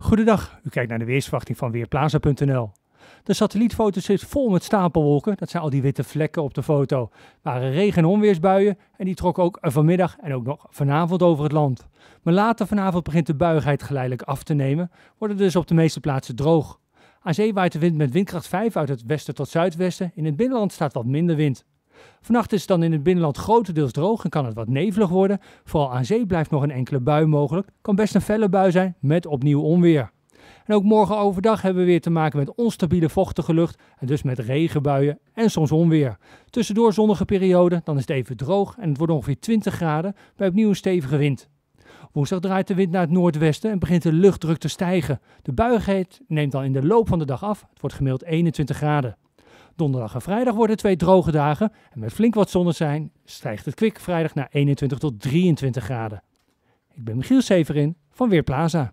Goedendag, u kijkt naar de weersverwachting van Weerplaza.nl. De satellietfoto zit vol met stapelwolken, dat zijn al die witte vlekken op de foto. waren regen- en onweersbuien en die trokken ook vanmiddag en ook nog vanavond over het land. Maar later vanavond begint de buigheid geleidelijk af te nemen, wordt het dus op de meeste plaatsen droog. Aan zee waait de wind met windkracht 5 uit het westen tot zuidwesten, in het binnenland staat wat minder wind. Vannacht is het dan in het binnenland grotendeels droog en kan het wat nevelig worden. Vooral aan zee blijft nog een enkele bui mogelijk. Kan best een felle bui zijn met opnieuw onweer. En ook morgen overdag hebben we weer te maken met onstabiele vochtige lucht en dus met regenbuien en soms onweer. Tussendoor zonnige perioden, dan is het even droog en het wordt ongeveer 20 graden bij opnieuw een stevige wind. Woensdag draait de wind naar het noordwesten en begint de luchtdruk te stijgen. De buigheid neemt dan in de loop van de dag af. Het wordt gemiddeld 21 graden. Donderdag en vrijdag worden twee droge dagen en met flink wat zonneschijn stijgt het kwik vrijdag naar 21 tot 23 graden. Ik ben Michiel Severin van Weerplaza.